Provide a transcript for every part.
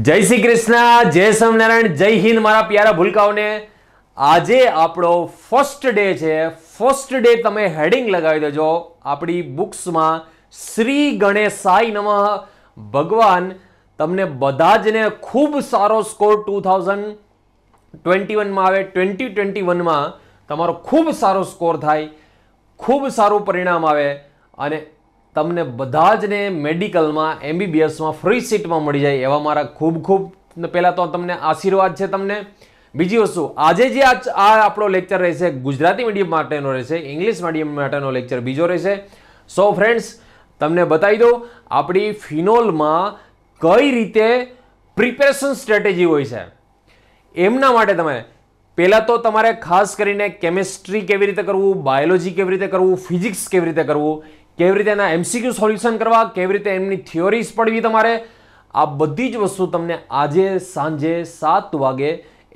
જય શ્રી કૃષ્ણ જય સ્વામિનારાયણ જય હિન્દ મારા પ્યારા ભૂલકાઓને આજે આપણો ફર્સ્ટ ડે છે ફર્સ્ટ ડે તમે હેડિંગ લગાવી દેજો આપણી બુક્સમાં શ્રી ગણેશાય નમઃ ભગવાન તમને બધા જને ખૂબ સારો સ્કોર ટુ થાઉઝન્ડ ટ્વેન્ટી વનમાં આવે ટ્વેન્ટી ટ્વેન્ટી વનમાં તમારો ખૂબ સારો સ્કોર થાય ખૂબ સારું પરિણામ આવે અને તમને બધા જ ને મેડિકલમાં એમબીબીએસમાં ફ્રી સીટમાં મળી જાય એવા મારા ખૂબ ખૂબ પહેલાં તો તમને આશીર્વાદ છે તમને બીજી વસ્તુ આજે જે આ આપણો લેક્ચર રહેશે ગુજરાતી મીડિયમ માટેનો રહેશે ઇંગ્લિશ મીડિયમ માટેનો લેક્ચર બીજો રહેશે સો ફ્રેન્ડ્સ તમને બતાવી દઉં આપણી ફિનોલમાં કઈ રીતે પ્રિપેરેશન સ્ટ્રેટેજી હોય છે એમના માટે તમે પહેલાં તો તમારે ખાસ કરીને કેમેસ્ટ્રી કેવી રીતે કરવું બાયોલોજી કેવી રીતે કરવું ફિઝિક્સ કેવી રીતે કરવું કેવી રીતે એના એમસીક્યુ સોલ્યુશન કરવા કેવી રીતે એમની થિયોરીઝ પડવી તમારે આ બધી જ વસ્તુ તમને આજે સાંજે સાત વાગે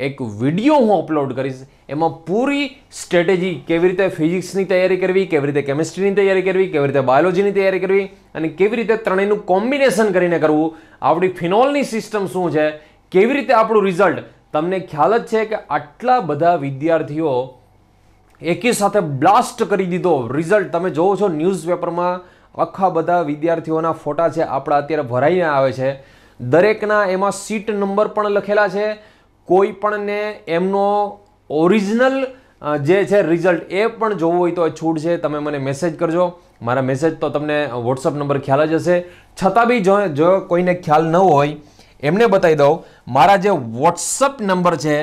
એક વિડીયો હું અપલોડ કરીશ એમાં પૂરી સ્ટ્રેટેજી કેવી રીતે ફિઝિક્સની તૈયારી કરવી કેવી રીતે કેમિસ્ટ્રીની તૈયારી કરવી કેવી રીતે બાયોલોજીની તૈયારી કરવી અને કેવી રીતે ત્રણેયનું કોમ્બિનેશન કરીને કરવું આપણી ફિનોલની સિસ્ટમ શું છે કેવી રીતે આપણું રિઝલ્ટ તમને ખ્યાલ જ છે કે આટલા બધા વિદ્યાર્થીઓ એકી સાથે બ્લાસ્ટ કરી દીધો રિઝલ્ટ તમે જોવો છો ન્યૂઝપેપરમાં આખા બધા વિદ્યાર્થીઓના ફોટા છે આપણા અત્યારે ભરાઈને આવે છે દરેકના એમાં સીટ નંબર પણ લખેલા છે કોઈપણને એમનો ઓરિજિનલ જે છે રિઝલ્ટ એ પણ જોવું હોય તો એ છૂટ છે તમે મને મેસેજ કરજો મારા મેસેજ તો તમને વોટ્સઅપ નંબર ખ્યાલ જ હશે છતાં બી જો જો કોઈને ખ્યાલ ન હોય એમને બતાવી દઉં મારા જે વોટ્સઅપ નંબર છે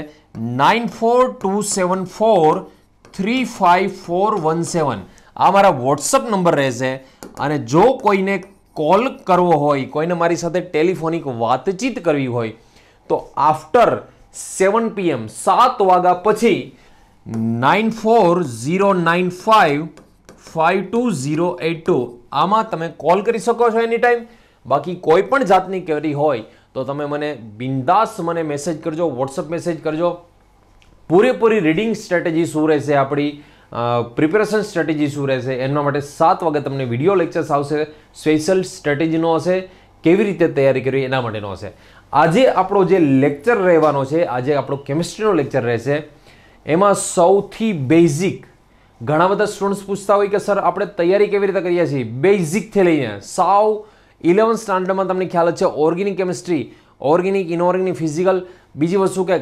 nine four two seven four three five four one seven આ મારા વોટ્સઅપ નંબર રહેશે અને જો કોઈને કોલ કરવો હોય કોઈને મારી સાથે ટેલિફોનિક વાતચીત કરવી હોય તો આફ્ટર સેવન પીએમ સાત વાગ્યા પછી nine four zero nine five five two zero eight two આમાં તમે કોલ કરી શકો છો એની ટાઈમ બાકી કોઈ પણ જાતની કેરી હોય તો તમે મને બિંદાસ મને મેસેજ કરજો વોટ્સઅપ મેસેજ કરજો પૂરેપૂરી રીડિંગ સ્ટ્રેટેજી શું રહેશે આપણી પ્રિપેરેશન સ્ટ્રેટેજી શું રહેશે એના માટે સાત વાગે તમને વિડીયો લેક્ચર્સ આવશે સ્પેશિયલ સ્ટ્રેટેજીનો હશે કેવી રીતે તૈયારી કરવી એના માટેનો હશે આજે આપણો જે લેક્ચર રહેવાનો છે આજે આપણો કેમિસ્ટ્રીનો લેક્ચર રહેશે એમાં સૌથી બેઝિક ઘણા બધા સ્ટુડન્ટ્સ પૂછતા હોય કે સર આપણે તૈયારી કેવી રીતે કરીએ છીએ બેઝિકથી લઈને સાવ ઇલેવન સ્ટાન્ડર્ડમાં તમને ખ્યાલ છે organic chemistry organic inorganic physical બીજી વસ્તુ કે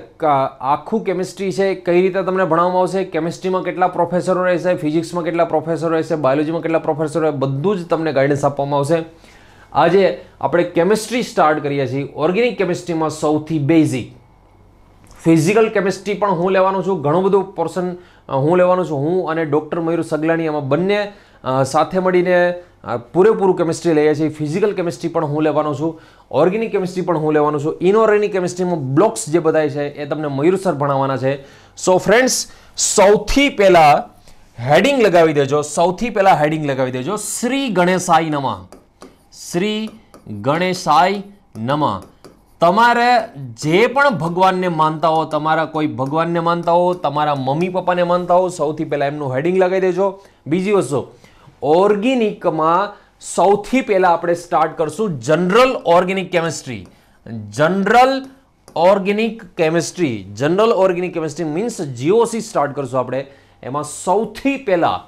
આખું કેમિસ્ટ્રી છે કઈ રીતે તમને ભણાવવામાં આવશે કેમિસ્ટ્રીમાં કેટલા પ્રોફેસરો રહેશે ફિઝિક્સમાં કેટલા પ્રોફેસરો રહેશે બાયોલોજીમાં કેટલા પ્રોફેસરો રહેશે બધું જ તમને ગાઈડન્સ આપવામાં આવશે આજે આપણે કેમિસ્ટ્રી સ્ટાર્ટ કરીએ છીએ ઓર્ગેનિક કેમિસ્ટ્રીમાં સૌથી બેઝિક ફિઝિકલ કેમિસ્ટ્રી પણ હું લેવાનો છું ઘણું બધું પોર્સન હું લેવાનું છું હું અને ડૉક્ટર મયુર સગલાણી આમાં બંને સાથે મળીને પૂરેપૂરું કેમિસ્ટ્રી લઈએ છીએ ફિઝિકલ કેમિસ્ટ્રી પણ હું લેવાનું છું ઓર્ગેનિક કેમિસ્ટ્રી પણ હું લેવાનું છું ઇનઓર્ગેનિક કેમિસ્ટ્રીમાં બ્લોક્સ જે બધા છે એ તમને મયુરસર ભણાવવાના છે સો ફ્રેન્ડ્સ સૌથી પહેલાં હેડિંગ લગાવી દેજો સૌથી પહેલાં હેડિંગ લગાવી દેજો શ્રી ગણેશાય નમા શ્રી ગણેશાય નમા તમારે જે પણ ભગવાનને માનતા હો તમારા કોઈ ભગવાનને માનતા હો તમારા મમ્મી પપ્પાને માનતા હો સૌથી પહેલાં એમનું હેડિંગ લગાવી દેજો બીજી વસ્તુ ઓર્ગેનિકમાં સૌથી પહેલાં આપણે સ્ટાર્ટ કરશું general organic chemistry general organic chemistry general organic chemistry means GOC start કરશું આપણે એમાં સૌથી પહેલાં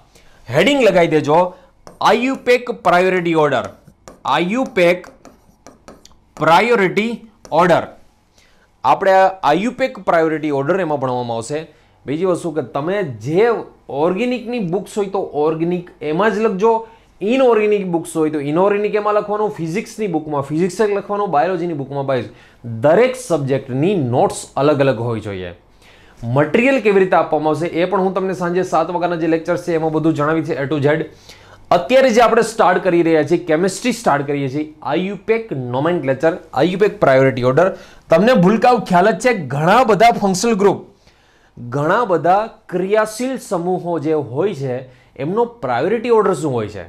હેડિંગ લગાવી દેજો IUPAC priority order IUPAC priority order આપણે આયુપેક પ્રાયોરિટી ઓર્ડર એમાં ભણવામાં આવશે બીજી વસ્તુ કે તમે જે ઓર્ગેનિકની બુક્સ હોય તો ઓર્ગેનિક એમાં જ લખજો ઇનઓર્ગેનિક બુક્સ હોય તો ઇનઓર્ગેનિક એમાં લખવાનું ફિઝિક્સની બુકમાં ફિઝિક્સ જ લખવાનું બાયોલોજીની બુકમાં બાયો દરેક સબ્જેક્ટની નોટ્સ અલગ અલગ હોવી જોઈએ મટીરિયલ કેવી રીતે આપવામાં આવશે એ પણ હું તમને સાંજે સાત વાગ્યાના જે લેક્ચર છે એમાં બધું જણાવી છે એ ટુ ઝેડ અત્યારે જે આપણે સ્ટાર્ટ કરી રહ્યા છીએ કેમિસ્ટ્રી સ્ટાર્ટ કરીએ છીએ આયુપેક નોમેન્ડ લેચર આયુપેક પ્રાયોરિટી ઓર્ડર તમને ભૂલકાવ ખ્યાલ જ છે ઘણા બધા ફંક્શનલ ગ્રુપ ઘણા બધા ક્રિયાશીલ સમૂહો જે હોય છે એમનો પ્રાયોરિટી ઓર્ડર શું હોય છે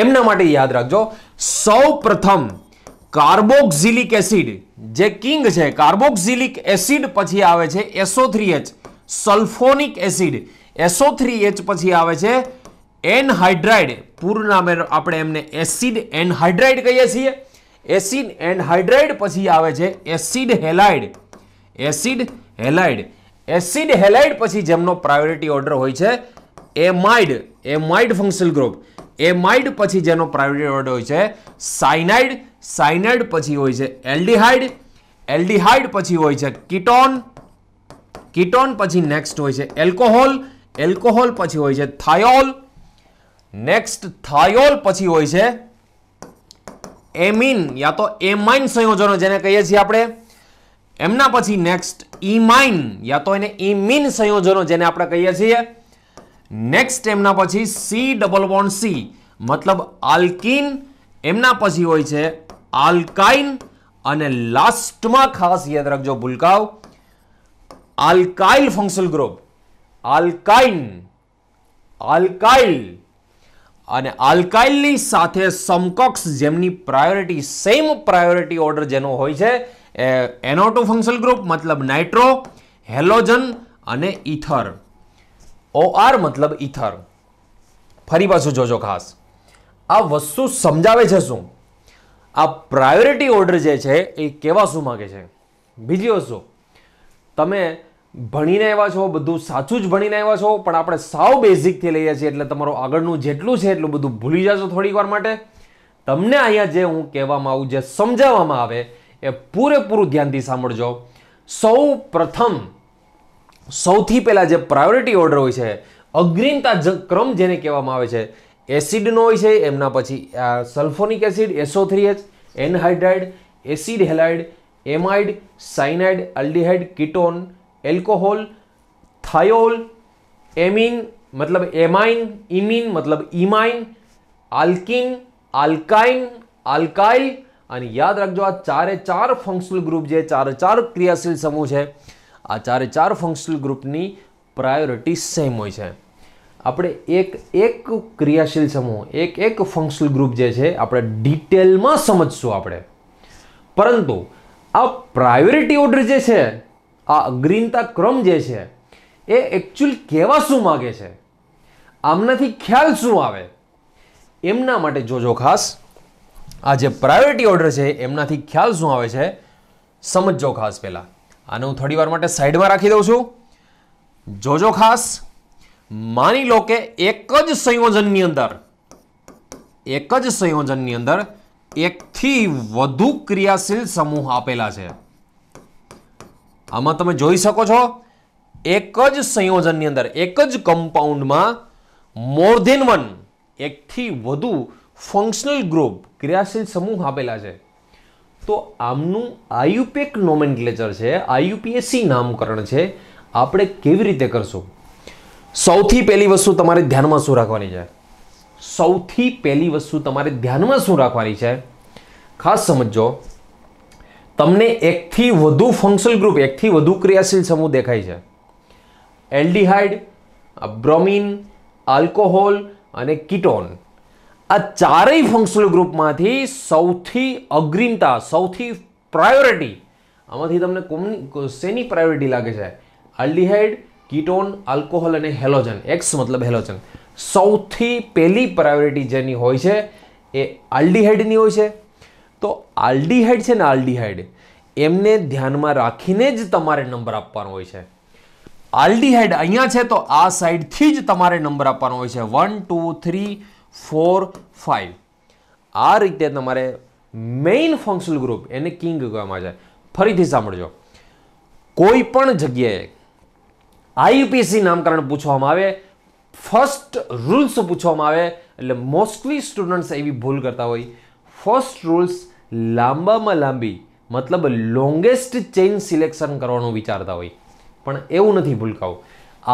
એમના માટે યાદ રાખજો સૌ પ્રથમ કાર્બોક્સિલિક એસિડ જે કિંગ છે કાર્બોક્સિલિક એસિડ પછી આવે છે SO three H sulphonic acid એસો થ્રી એચ પછી આવે છે એનહાઇડ્રાઇડ પૂરું નામે આપણે એમને એસિડ એનહાઇડ્રાઇડ કહીએ છીએ એસિડ એનહાઇડ્રાઇડ પછી આવે છે acid halide acid halide acid halide પછી જેમનો પ્રાયોરિટી ઓર્ડર હોય છે amide amide functional group amide પછી જેનો પ્રાયોરિટી ઓર્ડર હોય છે સાઇનાઇડ સાઇનાઇડ પછી હોય છે એલ્ડિહાઇડ એલડીહાઇડ પછી હોય છે કિટોન કિટોન પછી નેક્સ્ટ હોય છે એલ્કોહોલ એલ્કોહોલ પછી હોય છે થાયોલ નેક્સ્ટ થાયોલ પછી હોય છે એમિન યા તો એમાઇન સંયોજનો જેને કહીએ છીએ આપણે એમના પછી નેક્સ્ટ ઇમાઇન યા તો એને ઇમિન સંયોજનો જેને આપણે કહીએ છીએ નેક્સ્ટ એમના પછી સી ડબલ બોન્ડ સી મતલબ આલ્કિન એમના પછી હોય છે આલ્કાઇન અને લાસ્ટમાં ખાસ યાદ રાખજો ભૂલકાવ alkyl functional group alkyne alkyl અને આલ્કાઇલની સાથે સમકક્ષ જેમની પ્રાયોરિટી સેમ પ્રાયોરિટી ઓર્ડર જેનો હોય છે એનો ટુ ફંક્શન ગ્રુપ મતલબ નાઇટ્રો હેલોજન અને ઇથર ઓઆર મતલબ ઇથર ફરી પાછું જોજો ખાસ આ વસ્તુ સમજાવે છે શું આ પ્રાયોરિટી ઓર્ડર જે છે એ કેવા શું માગે છે બીજી વસ્તુ તમે ભણીને આવ્યા છો બધું સાચું જ ભણીને આવ્યા છો પણ આપણે સાવ બેઝિકથી લઈએ છીએ એટલે તમારું આગળનું જેટલું છે એટલું બધું ભૂલી જશો થોડીક વાર માટે તમને અહીંયા જે હું કહેવામાં આવું જે સમજાવવામાં આવે એ પૂરેપૂરું ધ્યાનથી સાંભળજો સૌ પ્રથમ સૌથી પહેલાં જે પ્રાયોરિટી ઓર્ડર હોય છે અગ્રિમતા ક્રમ જેને કહેવામાં આવે છે એસિડનો હોય છે એમના પછી સલ્ફોનિક એસિડ એસો three H anhydride acid halide amide cyanide aldehyde ketone alcohol thiol amine મતલબ એમાઇન ઇમિન મતલબ ઇમાઇન આલ્કિન આલ્કાઇન આલ્કાઇલ અને યાદ રાખજો આ ચારે ચાર ફંક્શનલ ગ્રુપ જે ચારે ચાર ક્રિયાશીલ સમૂહ છે આ ચારે ચાર ફંક્શનલ ગ્રુપની પ્રાયોરિટી સેમ હોય છે આપણે એક એક ક્રિયાશીલ સમૂહ એક એક ફંક્શનલ ગ્રુપ જે છે આપણે ડિટેલમાં સમજશું આપણે પરંતુ આ પ્રાયોરિટી ઓર્ડર જે છે આ અગ્રીનતા ક્રમ જે છે એ એકચ્યુઅલ કહેવા શું માગે છે આમનાથી ખ્યાલ શું આવે એમના માટે જોજો ખાસ આ જે પ્રાયોરિટી ઓર્ડર છે એમનાથી ખ્યાલ શું આવે છે સમજો ખાસ પહેલાં આને હું થોડી માટે સાઈડમાં રાખી દઉં છું જોજો ખાસ માની લો કે એક જ સંયોજનની અંદર એક જ સંયોજનની અંદર એકથી વધુ ક્રિયાશીલ સમૂહ આપેલા છે આમાં તમે જોઈ શકો છો એક જ સંયોજનની અંદર એક જ કમ્પાઉન્ડમાં મોર ધેન વન એકથી વધુ ફંક્શનલ ગ્રુપ ક્રિયાશીલ સમૂહ આપેલા છે તો આમનું આયુપી એક નોમેન્ક્લેચર છે આયુપીએસી નામકરણ છે આપણે કેવી રીતે કરશું સૌથી પહેલી વસ્તુ તમારે ધ્યાનમાં શું રાખવાની છે સૌથી પહેલી વસ્તુ તમારે ધ્યાનમાં શું રાખવાની છે ખાસ સમજો તમને એકથી વધુ ફંક્શનલ ગ્રુપ એકથી વધુ ક્રિયાશીલ સમૂહ દેખાય છે એલ્ડિહાઇડ બ્રોમિન આલ્કોહોલ અને કિટોન આ ચારેય ફંક્શનલ ગ્રુપમાંથી સૌથી અગ્રિમતા સૌથી પ્રાયોરિટી આમાંથી તમને કોમની શેની પ્રાયોરિટી લાગે છે આલ્ડીહાઇડ કીટોન આલ્કોહોલ અને હેલોજન એક્સ મતલબ હેલોજન સૌથી પહેલી પ્રાયોરિટી જેની હોય છે એ આલ્ડીહાઇડની હોય છે તો આલ્ડીહાઇડ છે ને આલ્ડીહાઇડ એમને ધ્યાનમાં રાખીને જ તમારે નંબર આપવાનો હોય છે આલ્ડીહાઇડ અહીંયા છે તો આ સાઈડથી જ તમારે નંબર આપવાનો હોય છે one two three four five આ રીતે તમારે મેઇન ફંક્શનલ ગ્રુપ એને કિંગ કહેવામાં આવે છે ફરીથી સાંભળજો કોઈ પણ જગ્યાએ આઈયુપીએસસી નામકરણ પૂછવામાં આવે ફર્સ્ટ રૂલ્સ પૂછવામાં આવે એટલે મોસ્ટલી સ્ટુડન્ટ્સ એવી ભૂલ કરતા હોય ફર્સ્ટ રૂલ્સ લાંબામાં લાંબી મતલબ લોંગેસ્ટ ચેઇન સિલેક્શન કરવાનું વિચારતા હોય પણ એવું નથી ભૂલકાવું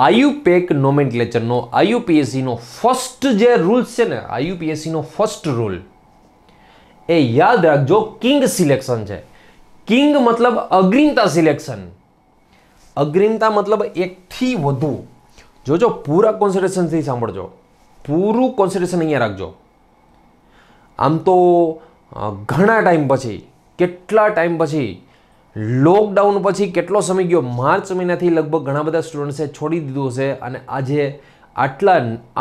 આયુપેક નોમેન્કલેચરનો આયુપીએસસીનો ફર્સ્ટ જે રૂલ્સ છે ને આયુપીએસસીનો ફર્સ્ટ રૂલ એ યાદ રાખજો કિંગ સિલેક્શન છે કિંગ મતલબ અગ્રીમતા સિલેક્શન અગ્રીમતા મતલબ એકથી વધુ જોજો પૂરા કોન્સન્ટ્રેશનથી સાંભળજો પૂરું કોન્સન્ટ્રેશન અહીંયા રાખજો આમ તો ઘણા ટાઈમ પછી કેટલા ટાઈમ પછી લોકડાઉન પછી કેટલો સમય ગયો માર્ચ મહિનાથી લગભગ ઘણા બધા સ્ટુડન્ટ્સે છોડી દીધું હશે અને આજે આટલા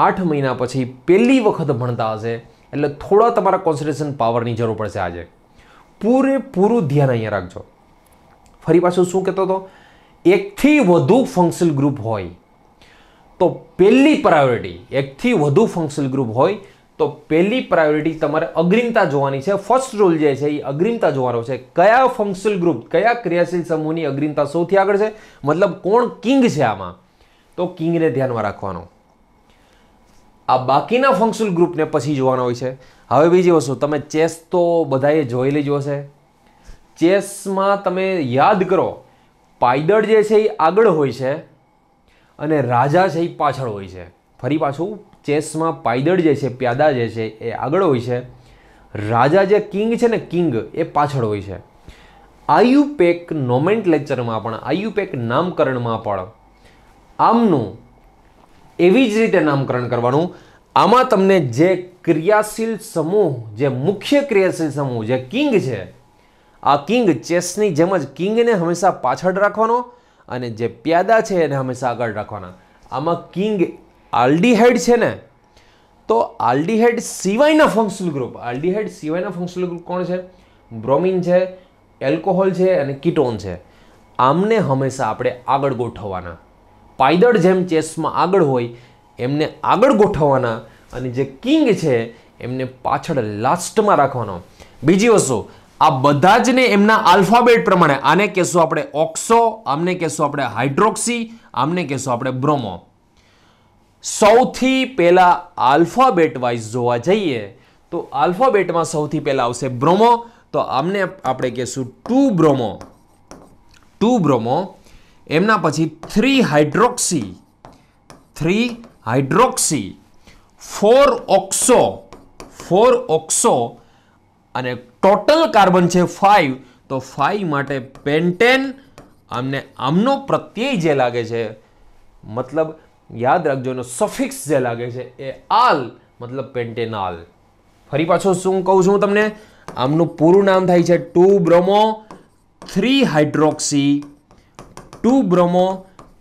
આઠ મહિના પછી પહેલી વખત ભણતા હશે એટલે થોડા તમારા કોન્સન્ટ્રેશન પાવરની જરૂર પડશે આજે પૂરેપૂરું ધ્યાન અહીંયા રાખજો ફરી પાછું શું કહેતો હતો એકથી વધુ ફંક્શનલ ગ્રુપ હોય તો પહેલી પ્રાયોરિટી એકથી વધુ ફંક્શનલ ગ્રુપ હોય તો પહેલી પ્રાયોરિટી તમારે અગ્રિમતા જોવાની છે ફર્સ્ટ રૂલ જે છે એ અગ્રિમતા જોવાનો છે કયા ફંક્શનલ ગ્રુપ કયા ક્રિયાશીલ સમૂહની અગ્રિમતા સૌથી આગળ છે મતલબ કોણ કિંગ છે આમાં તો કિંગને ધ્યાનમાં રાખવાનો આ બાકીના ફંક્શનલ ગ્રુપને પછી જોવાનો હોય છે હવે બીજી વસ્તુ તમે ચેસ તો બધાએ જોઈ લીધો હશે ચેસમાં તમે યાદ કરો પાયદળ જે છે એ આગળ હોય છે અને રાજા છે એ પાછળ હોય છે ફરી પાછું ચેસમાં પાયદળ જે છે પ્યાદા જે છે એ આગળ હોય છે રાજા જે કિંગ છે ને કિંગ એ પાછળ હોય છે આયુપેક લેક્ચરમાં પણ આયુપેક નામકરણમાં પણ આમનું એવી જ રીતે નામકરણ કરવાનું આમાં તમને જે ક્રિયાશીલ સમૂહ જે મુખ્ય ક્રિયાશીલ સમૂહ જે કિંગ છે આ કિંગ ચેસની જેમ જ કિંગને હંમેશા પાછળ રાખવાનો અને જે પ્યાદા છે એને હંમેશા આગળ રાખવાના આમાં કિંગ આલ્ડીહાઇડ છે ને તો આલ્ડીહાઇડ સિવાયના ફંક્શનલ ગ્રુપ આલ્ડીહાઇડ સિવાયના ફંક્શનલ ગ્રુપ કોણ છે બ્રોમિન છે એલ્કોહોલ છે અને કિટોન છે આમને હંમેશા આપણે આગળ ગોઠવવાના પાયદળ જેમ ચેસમાં આગળ હોય એમને આગળ ગોઠવવાના અને જે કિંગ છે એમને પાછળ લાસ્ટમાં રાખવાનો બીજી વસ્તુ આ બધા જ ને એમના આલ્ફાબેટ પ્રમાણે આને કહેશું આપણે ઓક્સો આમને કહેશું આપણે હાઇડ્રોક્સી આમને કહેશું આપણે બ્રોમો સૌથી પહેલાં આલ્ફાબેટ વાઇઝ જોવા જઈએ તો આલ્ફાબેટમાં સૌથી પહેલાં આવશે બ્રોમો તો આમને આપણે કહીશું ટુ બ્રોમો ટુ બ્રોમો એમના પછી three hydroxy three hydroxy four oxo four oxo અને ટોટલ કાર્બન છે ફાઇવ તો ફાઇવ માટે પેન્ટેન આમને આમનો પ્રત્યય જે લાગે છે મતલબ યાદ રાખજો એનો સફિક્સ જે લાગે છે એ આલ મતલબ પેન્ટેનાલ ફરી પાછો શું કહું છું તમને આમનું પૂરું નામ થાય છે two bromo three hydroxy two bromo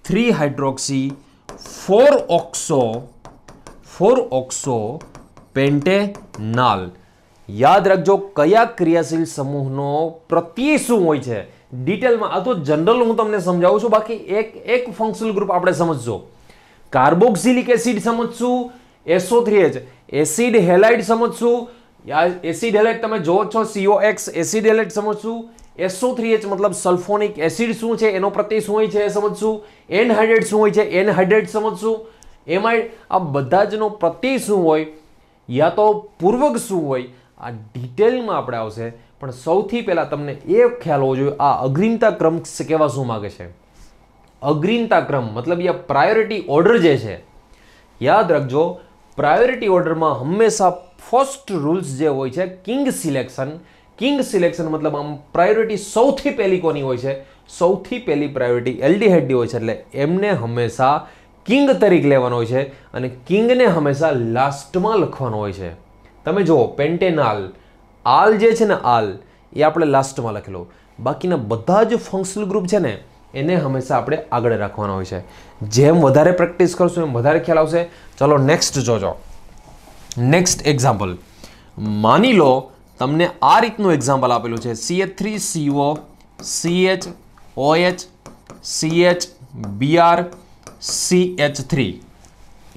three hydroxy four oxo four oxo pentanal યાદ રાખજો કયા ક્રિયાશીલ સમૂહનો પ્રત્યે શું હોય છે ડિટેલમાં આ તો જનરલ હું તમને સમજાવું છું બાકી એક એક ફંક્શનલ ગ્રુપ આપણે સમજજો કાર્બોક્સિલિક એસિડ સમજશું S O three H acid halide સમજશું એસિડ હેલાઇડ તમે જો છો સીઓ એક્સ એસિડ હેલાઇડ સમજશું એસો થ્રી એચ મતલબ સલ્ફોનિક એસિડ શું છે એનો પ્રત્યે શું હોય છે એ સમજશું એનહાઇડ્રેટ શું હોય છે એનહાઇડ્રેટ સમજશું એમાં આ બધા જનો પ્રત્યય શું હોય યા તો પૂર્વક શું હોય આ ડિટેલમાં આપણે આવશે પણ સૌથી પહેલાં તમને એ ખ્યાલ હોવો જોઈએ આ અગ્રિમતા ક્રમ કહેવા શું માગે છે અગ્રીનતા ક્રમ મતલબ યા પ્રાયોરિટી ઓર્ડર જે છે યાદ રાખજો પ્રાયોરિટી ઓર્ડરમાં હંમેશા ફર્સ્ટ રૂલ્સ જે હોય છે કિંગ સિલેક્શન કિંગ સિલેક્શન મતલબ આમ પ્રાયોરિટી સૌથી પહેલી કોની હોય છે સૌથી પહેલી પ્રાયોરિટી એલડી હેડડી હોય છે એટલે એમને હંમેશા કિંગ તરીકે લેવાનો હોય છે અને કિંગને હંમેશા લાસ્ટમાં લખવાનો હોય છે તમે જુઓ પેન્ટેનાલ આલ જે છે ને આલ એ આપણે લાસ્ટમાં લખેલો બાકીના બધા જ ફંક્શનલ ગ્રુપ છે ને એને હંમેશા આપણે આગળ રાખવાના હોય છે જેમ વધારે પ્રેક્ટિસ કરશું એમ વધારે ખ્યાલ આવશે ચલો નેક્સ્ટ જોજો નેક્સ્ટ એક્ઝામ્પલ માની લો તમને આ રીતનું એક્ઝામ્પલ આપેલું છે C H three C O C H O H C H B R H three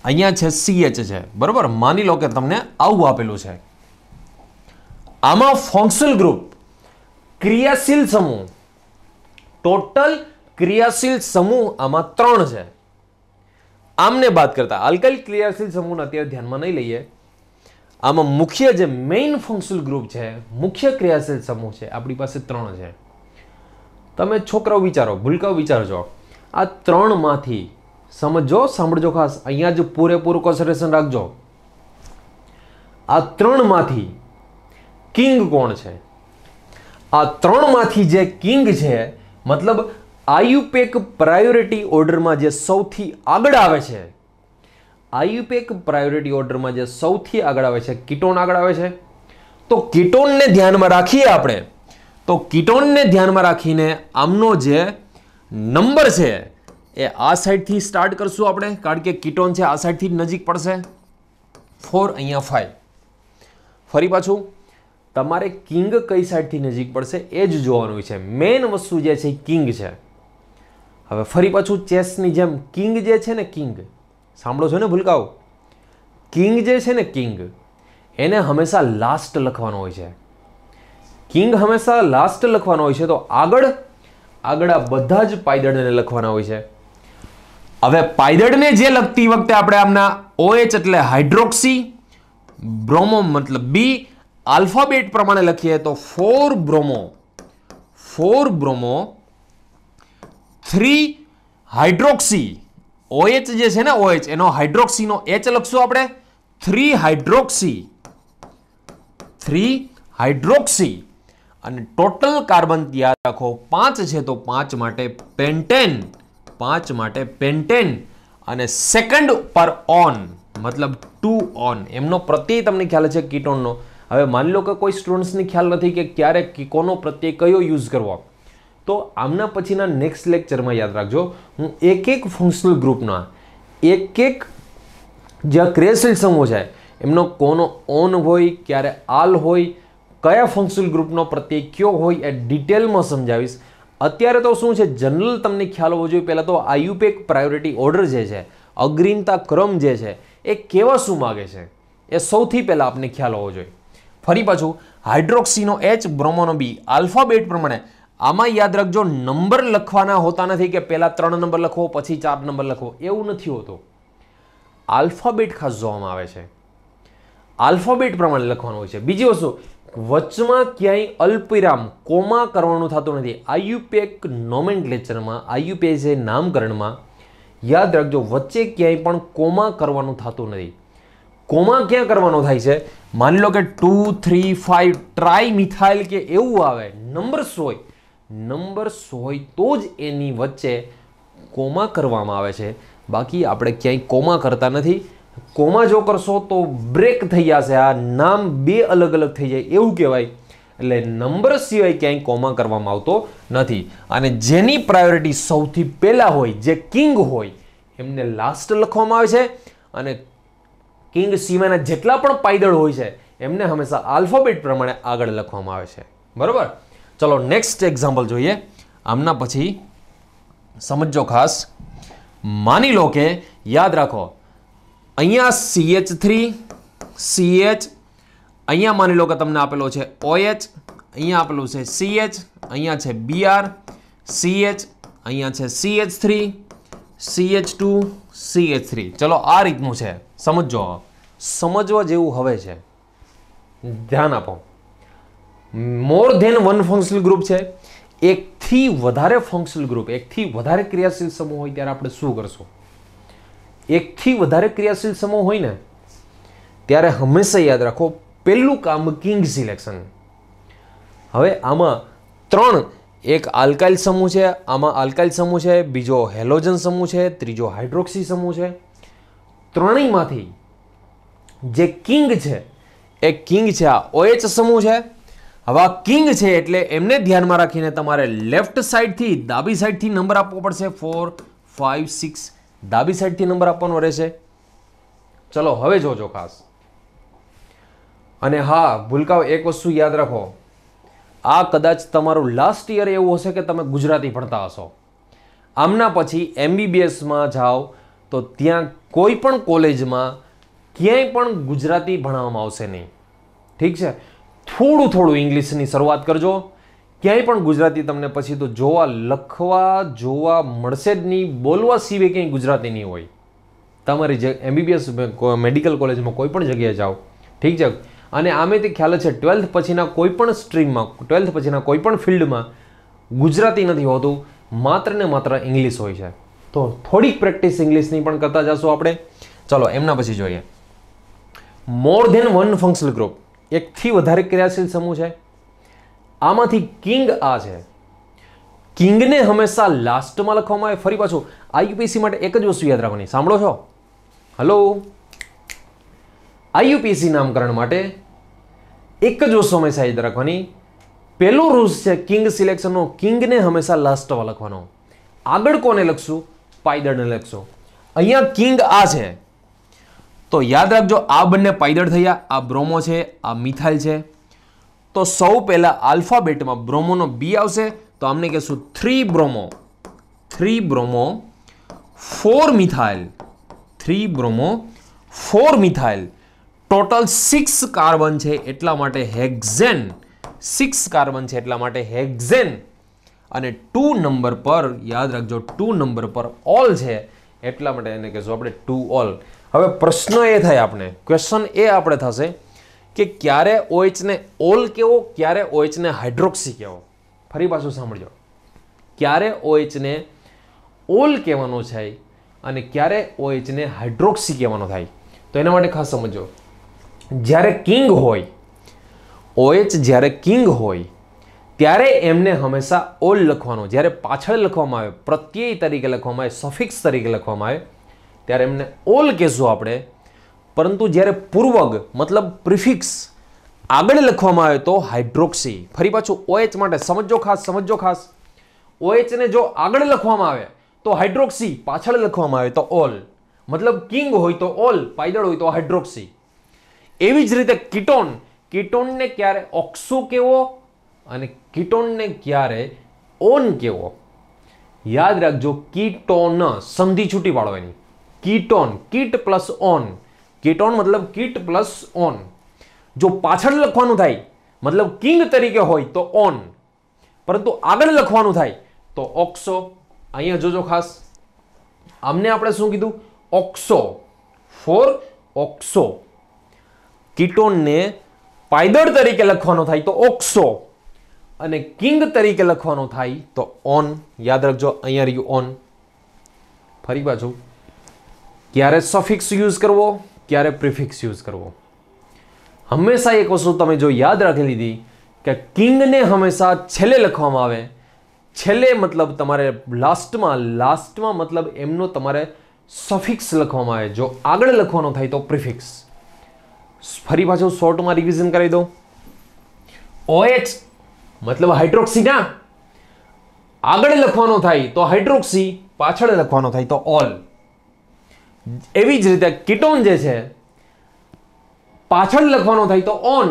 અહીંયા છે સીએચ છે બરાબર માની લો કે તમને આવું આપેલું છે આમાં ફંક્શનલ ગ્રુપ ક્રિયાશીલ સમૂહ ટોટલ ક્રિયાશીલ સમૂહ આમાં ત્રણ છે આમને બાદ કરતા આલ્કાઇલ ક્રિયાશીલ સમૂહને અત્યારે ધ્યાનમાં નહીં લઈએ આમાં મુખ્ય જે મેઇન ફંક્શનલ ગ્રુપ છે મુખ્ય ક્રિયાશીલ સમૂહ છે આપણી પાસે ત્રણ છે તમે છોકરાઓ વિચારો ભૂલકાઓ વિચારજો આ ત્રણમાંથી સમજો સાંભળજો ખાસ અહીંયા જ પૂરેપૂરું કોન્સન્ટ્રેશન રાખજો આ ત્રણમાંથી કિંગ કોણ છે આ ત્રણમાંથી જે કિંગ છે મતલબ આયુપેક પ્રાયોરિટી ઓર્ડરમાં જે સૌથી આગળ આવે છે આયુપેક પ્રાયોરિટી ઓર્ડરમાં જે સૌથી આગળ આવે છે કિટોન આગળ આવે છે તો કિટોનને ધ્યાનમાં રાખીએ આપણે તો કિટોનને ધ્યાનમાં રાખીને આમનો જે નંબર છે એ આ સાઈડથી સ્ટાર્ટ કરશું આપણે કારણ કે કિટોન છે આ સાઈડથી નજીક પડશે ફોર અહીંયા ફાઈવ ફરી પાછું તમારે કિંગ કઈ સાઈડથી નજીક પડશે એ જ જોવાનું છે મેઇન વસ્તુ જે છે કિંગ છે હવે ફરી પાછું ચેસની જેમ કિંગ જે છે ને કિંગ સાંભળો છો ને ભૂલકાઓ કિંગ જે છે ને કિંગ એને હંમેશા લાસ્ટ લખવાનો હોય છે કિંગ હંમેશા લાસ્ટ લખવાનો હોય છે તો આગળ આગળ આ બધા જ પાયદળને લખવાના હોય છે હવે પાયદળને જે લખતી વખતે આપણે આમના ઓએચ એટલે હાઇડ્રોક્સી બ્રોમો મતલબ બી આલ્ફાબેટ પ્રમાણે લખીએ તો four bromo four bromo three hydroxy O H જે છે ને ઓએચ એનો હાઇડ્રોક્સીનો એચ લખશું આપણે થ્રી હાઇડ્રોક્સી થ્રી હાઇડ્રોક્સી અને ટોટલ કાર્બન યાદ રાખો પાંચ છે તો પાંચ માટે પેન્ટેન પાંચ માટે પેન્ટેન અને સેકન્ડ પર ઓન મતલબ ટુ ઓન એમનો પ્રત્યય તમને ખ્યાલ છે કીટોનનો હવે માની લો કે કોઈ સ્ટુડન્ટ્સની ખ્યાલ નથી કે ક્યારે કોનો પ્રત્યય કયો યુઝ કરવો તો આમના પછીના નેક્સ્ટ લેક્ચરમાં યાદ રાખજો હું એક એક ફંક્શનલ ગ્રુપના એક એક જે આ ક્રિયાશીલ સમૂહ છે એમનો કોનો ઓન હોય ક્યારે આલ હોય કયા ફંક્શનલ ગ્રુપનો પ્રત્યે કયો હોય એ ડિટેલમાં સમજાવીશ અત્યારે તો શું છે જનરલ તમને ખ્યાલ હોવો જોઈએ પહેલાં તો આયુપેક પ્રાયોરિટી ઓર્ડર જે છે અગ્રીમતા ક્રમ જે છે એ કેવા શું માગે છે એ સૌથી પહેલાં આપને ખ્યાલ હોવો જોઈએ ફરી પાછું હાઇડ્રોક્સીનો એચ બ્રોમોનો બી આલ્ફાબેટ પ્રમાણે આમાં યાદ રાખજો નંબર લખવાના હોતા નથી કે પહેલાં ત્રણ નંબર લખો પછી ચાર નંબર લખો એવું નથી હોતું આલ્ફાબેટ ખાસ જોવામાં આવે છે આલ્ફાબેટ પ્રમાણે લખવાનું હોય છે બીજી વસ્તુ વચમાં ક્યાંય અલ્પિરામ કોમા કરવાનું થતું નથી આયુપેક નોમેન્ટલેચરમાં આયુપીઆઈ છે નામકરણમાં યાદ રાખજો વચ્ચે ક્યાંય પણ કોમા કરવાનું થતું નથી કોમા ક્યાં કરવાનો થાય છે માની લો કે two three five trimethyl કે એવું આવે નંબર્સ હોય નંબર્સ હોય તો જ એની વચ્ચે કોમા કરવામાં આવે છે બાકી આપણે ક્યાંય કોમા કરતા નથી કોમા જો કરશો તો બ્રેક થઈ જશે આ નામ બે અલગ અલગ થઈ જાય એવું કહેવાય એટલે નંબર સિવાય ક્યાંય કોમા કરવામાં આવતો નથી અને જેની પ્રાયોરિટી સૌથી પહેલાં હોય જે કિંગ હોય એમને લાસ્ટ લખવામાં આવે છે અને કિંગ સિવાયના જેટલા પણ પાયદળ હોય છે એમને હંમેશા આલ્ફાબેટ પ્રમાણે આગળ લખવામાં આવે છે બરાબર ચલો નેક્સ્ટ એક્ઝામ્પલ જોઈએ આમના પછી સમજો ખાસ માની લો કે યાદ રાખો અહીંયા સીએચ થ્રી સીએચ અહીંયા માની લો કે તમને આપેલો છે ઓએચ અહીંયા આપેલું છે સીએચ અહીંયા છે બીઆર સીએચ અહીંયા છે C H three C H two C H three ચલો આ રીતનું છે સમજો સમજવા જેવું હવે છે ધ્યાન આપો more than one functional group છે એકથી વધારે ફંક્શનલ ગ્રુપ એકથી વધારે ક્રિયાશીલ સમૂહ હોય ત્યારે આપણે શું કરશું એકથી વધારે ક્રિયાશીલ સમૂહ હોય ને ત્યારે હંમેશા યાદ રાખો પહેલું કામ કિંગ સિલેક્શન હવે આમાં ત્રણ એક આલ્કાઇલ સમૂહ છે આમાં આલ્કાઇલ સમૂહ છે બીજો હેલોજન સમૂહ છે ત્રીજો હાઇડ્રોક્સી સમૂહ છે ત્રણેયમાંથી જે કિંગ છે એ કિંગ છે આ ઓએચ OH સમૂહ છે આવા કિંગ છે એટલે એમને ધ્યાનમાં રાખીને તમારે લેફ્ટ સાઈડથી ડાબી સાઈડથી નંબર આપવો પડશે ફોર ફાઇવ સિક્સ ડાબી સાઈડથી નંબર આપવાનો રહેશે ચલો હવે જોજો ખાસ અને હા ભૂલકાવ એક વસ્તુ યાદ રાખો આ કદાચ તમારું લાસ્ટ યર એવું હશે કે તમે ગુજરાતી ભણતા હશો આમના પછી એમબીબીએસમાં જાઓ તો ત્યાં કોઈ પણ કોલેજમાં ક્યાંય પણ ગુજરાતી ભણાવવામાં આવશે નહીં ઠીક છે થોડું થોડું ઇંગ્લિશની શરૂઆત કરજો ક્યાંય પણ ગુજરાતી તમને પછી તો જોવા લખવા જોવા મળશે જ નહીં બોલવા સિવાય ક્યાંય ગુજરાતી નહીં હોય તમારી જે એમબીબીએસ મેડિકલ કોલેજમાં કોઈ પણ જગ્યાએ જાઓ ઠીક છે અને આમે તે ખ્યાલ છે ટ્વેલ્થ પછીના કોઈ પણ સ્ટ્રીમમાં ટ્વેલ્થ પછીના કોઈ પણ ફિલ્ડમાં ગુજરાતી નથી હોતું માત્ર ને માત્ર ઇંગ્લિશ હોય છે તો થોડીક પ્રેક્ટિસ ઇંગ્લિશની પણ કરતા જશું આપણે ચલો એમના પછી જોઈએ more than one functional group એકથી વધારે ક્રિયાશીલ સમૂહ છે આમાંથી કિંગ આ છે કિંગને હંમેશા લાસ્ટમાં લખવામાં આવે ફરી પાછું આઈયુપીસી માટે એક જ વસ્તુ યાદ રાખવાની સાંભળો છો હલો આઈયુપીસી નામકરણ માટે એક જ વસ્તુ હંમેશા યાદ રાખવાની પહેલો રૂલ્સ છે કિંગ સિલેક્શનનો કિંગને હંમેશા લાસ્ટમાં લખવાનો આગળ કોને લખશું પાયદળને લખશો અહીંયા કિંગ આ છે તો યાદ રાખજો આ બંને પાયદળ થયા આ બ્રોમો છે આ મિથાઇલ છે તો સૌ પહેલાં આલ્ફાબેટમાં બ્રોમોનો બી આવશે તો અમને કહેશું three bromo three bromo four methyl three bromo four methyl total six carbon છે એટલા માટે હેક્ઝેન સિક્સ કાર્બન છે એટલા માટે હેક્ઝેન અને ટુ નંબર પર યાદ રાખજો ટુ નંબર પર ઓલ છે એટલા માટે એને કહેશું આપણે ટુ ઓલ હવે પ્રશ્ન એ થાય આપણે ક્વેશ્ચન એ આપણે થશે કે ક્યારે ઓએચને ઓલ કેવો ક્યારે ઓએચને હાઇડ્રોક્સી કહેવો ફરી પાછું સાંભળજો ક્યારે ઓએચને ઓલ કહેવાનો થાય અને ક્યારે ઓએચને હાઇડ્રોક્સી કહેવાનો થાય તો એના માટે ખાસ સમજો જ્યારે કિંગ હોય ઓએચ OH જ્યારે કિંગ હોય ત્યારે એમને હંમેશા ઓલ લખવાનો જ્યારે પાછળ લખવામાં આવે પ્રત્યય તરીકે લખવામાં આવે સફિક્સ તરીકે લખવામાં આવે ત્યારે એમને ઓલ કહેશું આપણે પરંતુ જ્યારે પૂર્વગ મતલબ પ્રિફિક્સ આગળ લખવામાં આવે તો હાઇડ્રોક્સી ફરી પાછું ઓએચ માટે સમજો ખાસ સમજો ખાસ ઓએચને જો આગળ લખવામાં આવે તો હાઇડ્રોક્સી પાછળ લખવામાં આવે તો ઓલ મતલબ કિંગ હોય તો ઓલ પાયદળ હોય તો હાઇડ્રોક્સી એવી જ રીતે કિટોન કીટોનને ક્યારે ઓક્સો કેવો અને કીટોનને ક્યારે ઓન કેવો યાદ રાખજો કીટોન સંધિ છૂટી પાડવાની ketone ket plus one ketone મતલબ કીટ પ્લસ ઓન જો પાછળ લખવાનું થાય મતલબ કિંગ તરીકે હોય તો ઓન પરંતુ આગળ લખવાનું થાય તો ઓક્સો અહીંયા જોજો ખાસ આમને આપણે શું કીધું ઓક્સો ફોર ઓક્સો કીટોનને પાયદળ તરીકે લખવાનો થાય તો ઓક્સો અને કિંગ તરીકે લખવાનો થાય તો ઓન યાદ રાખજો અહીંયા રહ્યું ઓન ફરી પાછું ક્યારે સફિક્સ યુઝ કરવો ક્યારે પ્રિફિક્સ યુઝ કરવો હંમેશા એક વસ્તુ તમે જો યાદ રાખી લીધી કે કિંગને હંમેશા છેલ્લે લખવામાં આવે છેલ્લે મતલબ તમારે લાસ્ટમાં લાસ્ટમાં મતલબ એમનો તમારે સફિક્સ લખવામાં આવે જો આગળ લખવાનો થાય તો પ્રિફિક્સ ફરી પાછું શોર્ટમાં રિવિઝન કરી દો ઓએચ મતલબ હાઇડ્રોક્સી ના આગળ લખવાનો થાય તો હાઇડ્રોક્સી પાછળ લખવાનો થાય તો ઓલ એવી જ રીતે કિટોન જે છે પાછળ લખવાનો થાય તો ઓન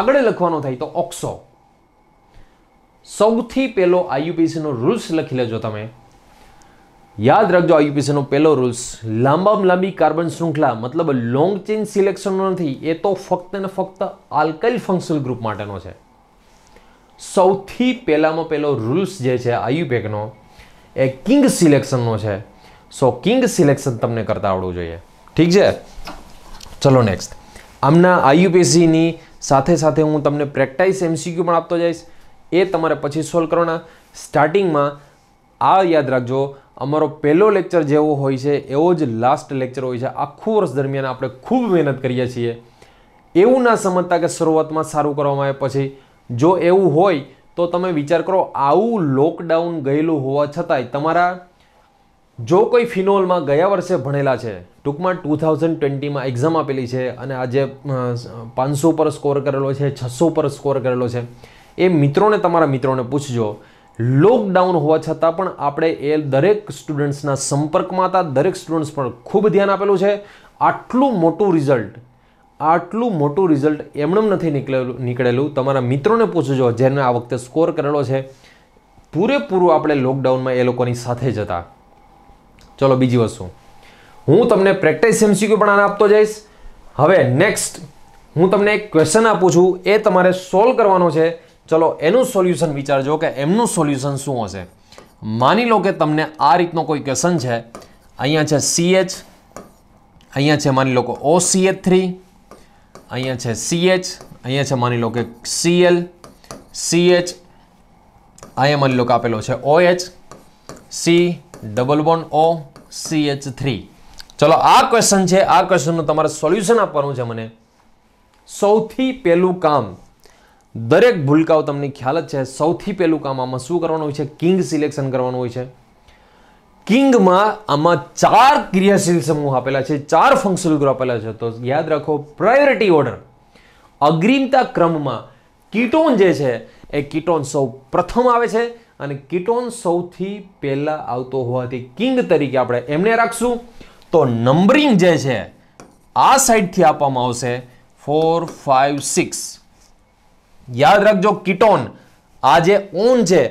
આગળ લખવાનો થાય તો ઓક્સો સૌથી પહેલો આઈયુપીસીનો રૂલ્સ લખી લેજો તમે યાદ રાખજો આઈયુપીસીનો પહેલો રૂલ્સ લાંબામાં લાંબી કાર્બન શૃંખલા મતલબ લોંગ ચેન સિલેક્શનનો નથી એ તો ફક્ત ને ફક્ત આલ્કાઇલ ફંક્શનલ ગ્રુપ માટેનો છે સૌથી પહેલામાં પહેલો રૂલ્સ જે છે આયુપેકનો એ કિંગ સિલેક્શનનો છે સો કિંગ સિલેક્શન તમને કરતા આવડવું જોઈએ ઠીક છે ચલો નેક્સ્ટ આમના આઈયુપીએસસીની સાથે સાથે હું તમને પ્રેક્ટાઇસ એમસીક્યુ પણ આપતો જઈશ એ તમારે પછી સોલ્વ કરવાના સ્ટાર્ટિંગમાં આ યાદ રાખજો અમારો પહેલો લેક્ચર જેવો હોય છે એવો જ લાસ્ટ લેક્ચર હોય છે આખું વર્ષ દરમિયાન આપણે ખૂબ મહેનત કરીએ છીએ એવું ના સમજતા કે શરૂઆતમાં સારું કરવામાં આવે પછી જો એવું હોય તો તમે વિચાર કરો આવું લોકડાઉન ગયેલું હોવા છતાંય તમારા જો કોઈ ફિનોલમાં ગયા વર્ષે ભણેલા છે ટૂંકમાં ટુ થાઉઝન્ડ ટ્વેન્ટીમાં એક્ઝામ આપેલી છે અને આજે પાંચસો પર સ્કોર કરેલો છે છસો પર સ્કોર કરેલો છે એ મિત્રોને તમારા મિત્રોને પૂછજો લોકડાઉન હોવા છતાં પણ આપણે એ દરેક સ્ટુડન્ટ્સના સંપર્કમાં હતા દરેક સ્ટુડન્ટ્સ પણ ખૂબ ધ્યાન આપેલું છે આટલું મોટું રિઝલ્ટ આટલું મોટું રિઝલ્ટ એમણે નથી નીકળેલું નીકળેલું તમારા મિત્રોને પૂછજો જેને આ વખતે સ્કોર કરેલો છે પૂરેપૂરું આપણે લોકડાઉનમાં એ લોકોની સાથે જ હતા ચલો બીજી વસ્તુ હું તમને પ્રેક્ટિસ એમસીક્યુ પણ આને આપતો જઈશ હવે નેક્સ્ટ હું તમને એક ક્વેશ્ચન આપું છું એ તમારે સોલ્વ કરવાનો છે ચલો એનું સોલ્યુશન વિચારજો કે એમનું સોલ્યુશન શું હશે માની લો કે તમને આ રીતનો કોઈ ક્વેશ્ચન છે અહીંયા છે સીએચ અહીંયા છે માની લો કે ઓ સીએચ થ્રી અહીંયા છે સીએચ અહીંયા છે માની લો કે સીએલ સીએચ અહીંયા માની લો કે આપેલો છે O H C double one O C H three ચલો આ ક્વેશ્ચન છે આ ક્વેશ્ચનનું તમારે સોલ્યુશન આપવાનું છે મને સૌથી પહેલું કામ દરેક ભૂલકાઓ તમને ખ્યાલ જ છે સૌથી પહેલું કામ આમાં શું કરવાનું હોય છે કિંગ સિલેક્શન કરવાનું હોય છે કિંગમાં આમાં ચાર ક્રિયાશીલ સમૂહ આપેલા છે ચાર ફંક્શન ગ્રુપ આપેલા છે તો યાદ રાખો પ્રાયોરિટી ઓર્ડર અગ્રિમતા ક્રમમાં કીટોન જે છે એ કીટોન સૌ પ્રથમ આવે છે અને કિટોન સૌથી પહેલાં આવતો હોવાથી કિંગ તરીકે આપણે એમને રાખશું તો નંબરિંગ જે છે આ સાઈડથી આપવામાં આવશે ફોર ફાઇવ સિક્સ યાદ રાખજો કિટોન આ જે ઓન છે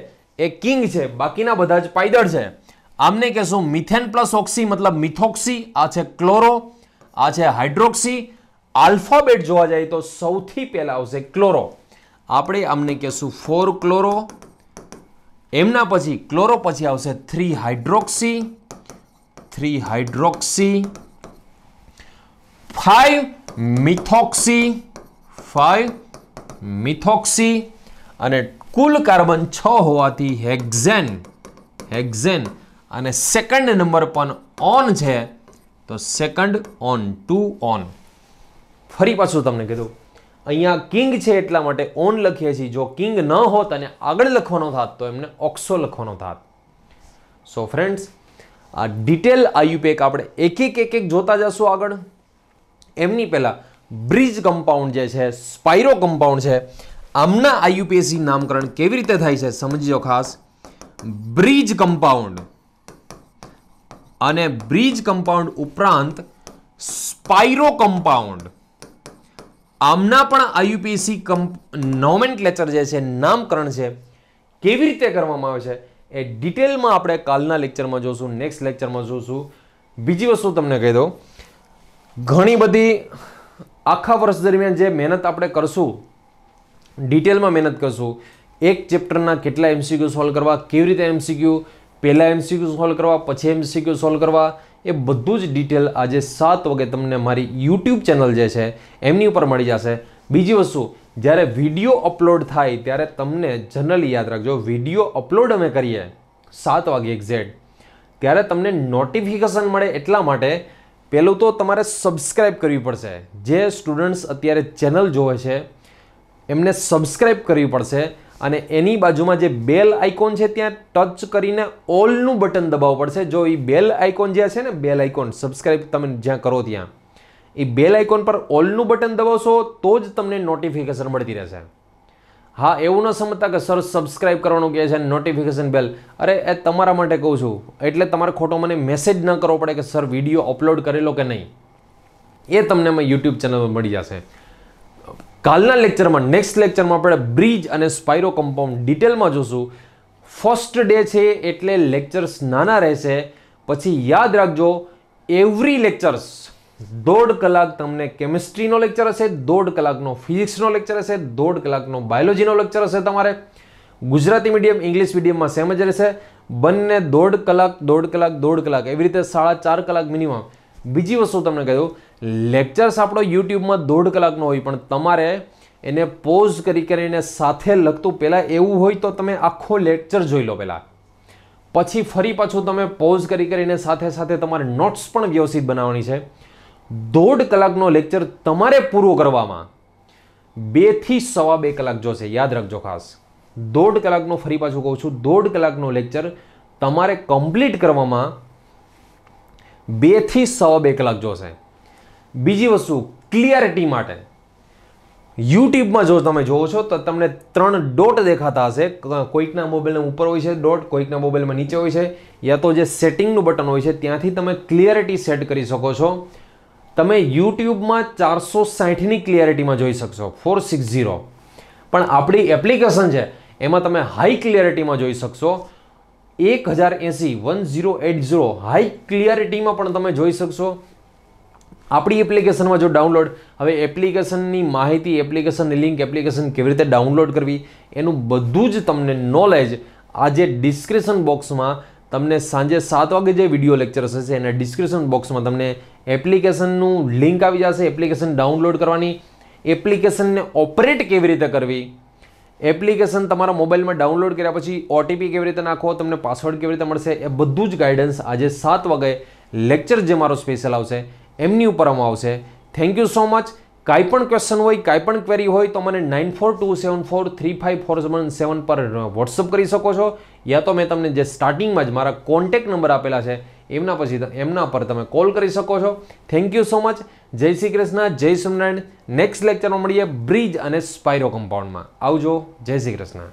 એ કિંગ છે બાકીના બધા જ પાયદળ છે આમને કહેશું મિથેન પ્લસ ઓક્સી મતલબ મિથોક્સી આ છે ક્લોરો આ છે હાઇડ્રોક્સી આલ્ફાબેટ જોવા જાય તો સૌથી પહેલાં આવશે ક્લોરો આપણે આમને કહેશું ફોર ક્લોરો એમના પછી ક્લોરો પછી આવશે three hydroxy three hydroxy five methoxy five methoxy અને કુલ કાર્બન છ હોવાથી હેક્ઝેન હેક્ઝેન અને સેકન્ડ નંબર પણ ઓન છે તો સેકન્ડ ઓન ટુ ઓન ફરી પાછું તમને કીધું અહીંયા કિંગ છે એટલા માટે ઓન લખીએ છીએ જો કિંગ ન હોત અને આગળ લખવાનો થાત તો એમને ઓક્સો લખવાનો થાત સો ફ્રેન્ડ્સ આ ડિટેલ આયુપેક આપણે એક એક એક એક જોતા જશું આગળ એમની પહેલાં બ્રિજ કમ્પાઉન્ડ જે છે સ્પાયરો કમ્પાઉન્ડ છે આમના આયુપીએસી નામકરણ કેવી રીતે થાય છે સમજીજો ખાસ બ્રિજ કમ્પાઉન્ડ અને બ્રિજ કમ્પાઉન્ડ ઉપરાંત સ્પાયરો કમ્પાઉન્ડ આમના પણ આઈયુપીએસસી કંપ નોમેન્કલેચર જે છે નામકરણ છે કેવી રીતે કરવામાં આવે છે એ ડિટેલમાં આપણે કાલના લેક્ચરમાં જોશું નેક્સ્ટ લેક્ચરમાં જોશું બીજી વસ્તુ તમને કહી દઉં ઘણી બધી આખા વર્ષ દરમિયાન જે મહેનત આપણે કરશું ડિટેલમાં મહેનત કરશું એક ચેપ્ટરના કેટલા એમસીક્યુ સોલ્વ કરવા કેવી રીતે એમસીક્યુ પહેલાં એમસીક્યુ સોલ્વ કરવા પછી એમસીક્યુ સોલ્વ કરવા એ બધું જ ડિટેલ આજે સાત વાગે તમને મારી યુટ્યુબ ચેનલ જે છે એમની ઉપર મળી જશે બીજી વસ્તુ જ્યારે વિડીયો અપલોડ થાય ત્યારે તમને જનરલી યાદ રાખજો વિડીયો અપલોડ અમે કરીએ સાત વાગે એક્ઝેક્ટ ત્યારે તમને નોટિફિકેશન મળે એટલા માટે પહેલું તો તમારે સબસ્ક્રાઈબ કરવી પડશે જે સ્ટુડન્ટ્સ અત્યારે ચેનલ જોવે છે એમને સબસ્ક્રાઈબ કરવી પડશે અને એની બાજુમાં જે બેલ આઇકોન છે ત્યાં ટચ કરીને ઓલનું બટન દબાવવું પડશે જો એ બેલ આઇકોન જ્યાં છે ને બેલ આઇકોન સબસ્ક્રાઇબ તમે જ્યાં કરો ત્યાં એ બેલ આઇકોન પર ઓલનું બટન દબાવશો તો જ તમને નોટિફિકેશન મળતી રહેશે હા એવું ન સમજતા કે સર સબસ્ક્રાઈબ કરવાનું કહે છે નોટિફિકેશન બેલ અરે એ તમારા માટે કહું છું એટલે તમારે ખોટો મને મેસેજ ન કરવો પડે કે સર વિડીયો અપલોડ કરેલો કે નહીં એ તમને મેં યુટ્યુબ ચેનલમાં મળી જશે કાલના લેક્ચરમાં નેક્સ્ટ લેક્ચરમાં આપણે બ્રિજ અને સ્પાયરો કમ્પાઉન્ડ ડિટેલમાં જોશું ફર્સ્ટ ડે છે એટલે લેક્ચર્સ નાના રહેશે પછી યાદ રાખજો એવરી લેક્ચર્સ દોઢ કલાક તમને કેમિસ્ટ્રીનો લેક્ચર હશે દોઢ કલાકનો ફિઝિક્સનો લેક્ચર હશે દોઢ કલાકનો બાયોલોજીનો લેક્ચર હશે તમારે ગુજરાતી મીડિયમ ઇંગ્લિશ મીડિયમમાં સેમ જ રહેશે બંને દોઢ કલાક દોઢ કલાક દોઢ કલાક એવી રીતે સાડા ચાર કલાક મિનિમમ બીજી વસ્તુ તમને કહ્યું લેક્ચર્સ આપણો યુટ્યુબમાં દોઢ કલાકનો હોય પણ તમારે એને પોઝ કરી કરીને સાથે લખતું પહેલાં એવું હોય તો તમે આખો લેક્ચર જોઈ લો પહેલાં પછી ફરી પાછું તમે પોઝ કરી કરીને સાથે સાથે તમારે નોટ્સ પણ વ્યવસ્થિત બનાવવાની છે દોઢ કલાકનો લેક્ચર તમારે પૂરો કરવામાં બેથી સવા બે કલાક જોશે યાદ રાખજો ખાસ દોઢ કલાકનો ફરી પાછું કહું છું દોઢ કલાકનો લેક્ચર તમારે કમ્પ્લીટ કરવામાં બેથી સવા બે કલાક જોશે બીજી વસ્તુ ક્લિયરિટી માટે યુટ્યુબમાં જો તમે જોવો છો તો તમને ત્રણ ડોટ દેખાતા હશે કોઈકના મોબાઈલના ઉપર હોય છે ડોટ કોઈકના મોબાઈલમાં નીચે હોય છે યા તો જે સેટિંગનું બટન હોય છે ત્યાંથી તમે ક્લિયરિટી સેટ કરી શકો છો તમે યુટ્યુબમાં ચારસો સાઠની ક્લિયરિટીમાં જોઈ શકશો ફોર સિક્સ ઝીરો પણ આપણી એપ્લિકેશન છે એમાં તમે હાઈ ક્લિયરિટીમાં જોઈ શકશો એક હજાર એંસી one zero eight zero high ક્લિયરિટીમાં પણ તમે જોઈ શકશો આપણી એપ્લિકેશનમાં જો ડાઉનલોડ હવે એપ્લિકેશનની માહિતી એપ્લિકેશનની લિંક એપ્લિકેશન કેવી રીતે ડાઉનલોડ કરવી એનું બધું જ તમને નોલેજ આજે ડિસ્ક્રિપ્શન બોક્સમાં તમને સાંજે સાત વાગે જે વિડીયો લેક્ચર હશે એને ડિસ્ક્રિપ્શન બોક્સમાં તમને એપ્લિકેશનનું લિંક આવી જશે એપ્લિકેશન ડાઉનલોડ કરવાની એપ્લિકેશનને ઓપરેટ કેવી રીતે કરવી એપ્લિકેશન તમારા મોબાઈલમાં ડાઉનલોડ કર્યા પછી ઓટીપી કેવી રીતે નાખો તમને પાસવર્ડ કેવી રીતે મળશે એ બધું જ ગાઈડન્સ આજે સાત વાગે લેક્ચર જે મારો સ્પેશિયલ આવશે એમની ઉપર આમ આવશે થેન્ક યુ સો મચ કાંઈ પણ ક્વેશ્ચન હોય કાંઈ પણ ક્વેરી હોય તો મને nine four two seven four three five four seven seven પર વોટ્સઅપ કરી શકો છો યા તો મેં તમને જે સ્ટાર્ટિંગમાં જ મારા કોન્ટેક નંબર આપેલા છે એમના પછી એમના પર તમે કોલ કરી શકો છો થેન્ક યુ સો મચ જય શ્રી કૃષ્ણ જય સ્વામિનારાયણ નેક્સ્ટ લેક્ચરમાં મળીએ બ્રિજ અને સ્પાયરો કમ્પાઉન્ડમાં આવજો જય શ્રી કૃષ્ણ